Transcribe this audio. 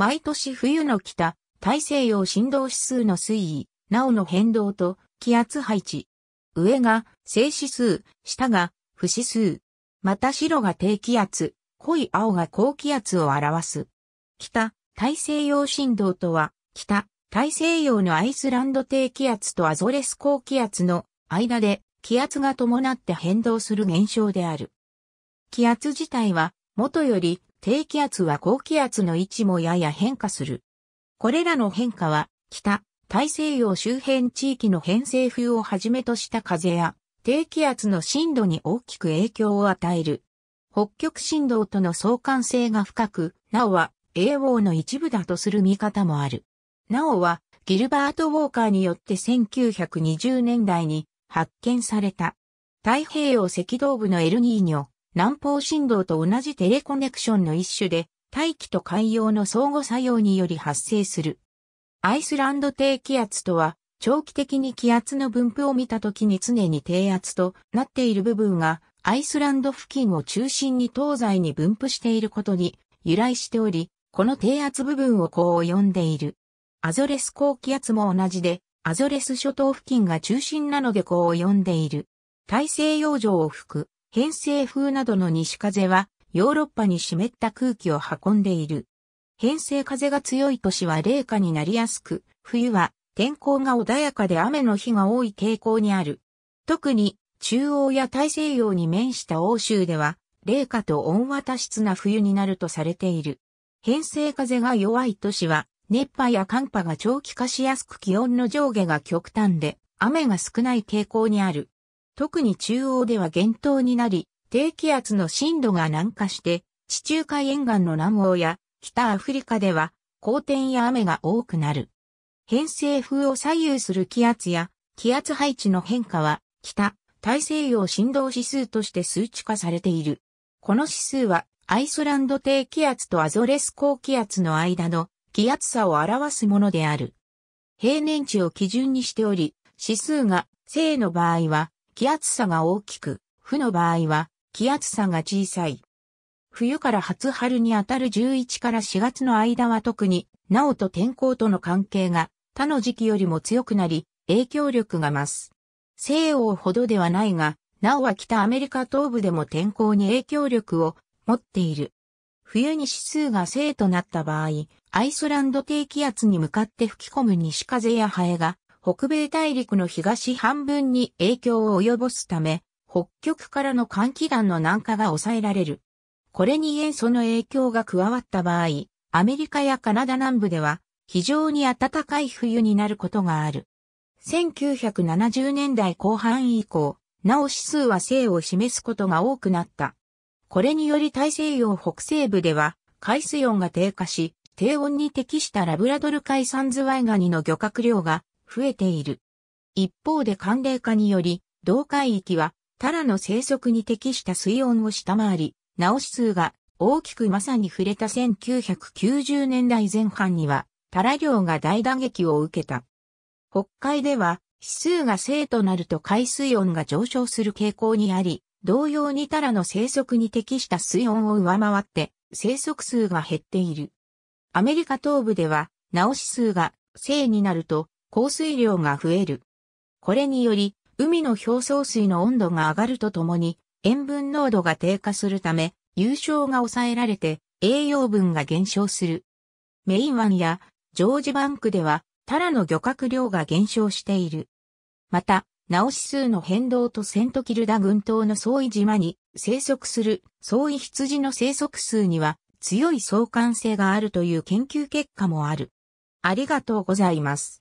毎年冬の北、大西洋振動指数の推移、なおの変動と気圧配置。上が静指数、下が不指数。また白が低気圧、濃い青が高気圧を表す。北、大西洋振動とは、北、大西洋のアイスランド低気圧とアゾレス高気圧の間で気圧が伴って変動する現象である。気圧自体は元より低気圧は高気圧の位置もやや変化する。これらの変化は、北、大西洋周辺地域の偏西風をはじめとした風や、低気圧の震度に大きく影響を与える。北極振動との相関性が深く、なおは、英王の一部だとする見方もある。なおは、ギルバート・ウォーカーによって1920年代に発見された。太平洋赤道部のエルニーニョ、南方振動と同じテレコネクションの一種で、大気と海洋の相互作用により発生する。アイスランド低気圧とは、長期的に気圧の分布を見たときに常に低圧となっている部分が、アイスランド付近を中心に東西に分布していることに由来しており、この低圧部分をこう呼んでいる。アゾレス高気圧も同じで、アゾレス諸島付近が中心なのでこう呼んでいる。大西洋上を吹く偏西風などの西風はヨーロッパに湿った空気を運んでいる。偏西風が強い年は冷夏になりやすく、冬は天候が穏やかで雨の日が多い傾向にある。特に中央や大西洋に面した欧州では、冷夏と温和多湿な冬になるとされている。偏西風が弱い都市は、熱波や寒波が長期化しやすく気温の上下が極端で、雨が少ない傾向にある。特に中央では厳冬になり、低気圧の震度が南下して、地中海沿岸の南欧や北アフリカでは、高天や雨が多くなる。偏西風を左右する気圧や気圧配置の変化は、北、大西洋振動指数として数値化されている。この指数は、アイスランド低気圧とアゾレス高気圧の間の気圧差を表すものである。平年値を基準にしており、指数が正の場合は、気圧差が大きく、負の場合は気圧差が小さい。冬から初春にあたる11から4月の間は特に、なおと天候との関係が他の時期よりも強くなり、影響力が増す。西欧ほどではないが、なおは北アメリカ東部でも天候に影響力を持っている。冬に指数が正となった場合、アイスランド低気圧に向かって吹き込む西風やハエが北米大陸の東半分に影響を及ぼすため、北極からの寒気団の南下が抑えられる。これに塩素の影響が加わった場合、アメリカやカナダ南部では非常に暖かい冬になることがある。1970年代後半以降、なお指数は正を示すことが多くなった。これにより大西洋北西部では海水温が低下し、低温に適したラブラドル海産ズワイガニの漁獲量が増えている。一方で寒冷化により、同海域は、タラの生息に適した水温を下回り、直し数が大きくまさに触れた1990年代前半には、タラ漁が大打撃を受けた。北海では、指数が正となると海水温が上昇する傾向にあり、同様にタラの生息に適した水温を上回って、生息数が減っている。アメリカ東部では、直し数が正になると降水量が増える。これにより、海の表層水の温度が上がるとともに、塩分濃度が低下するため、優勝が抑えられて、栄養分が減少する。メイン湾やジョージバンクでは、タラの漁獲量が減少している。また、直し数の変動とセントキルダ群島の相違島に生息する相違羊の生息数には強い相関性があるという研究結果もある。ありがとうございます。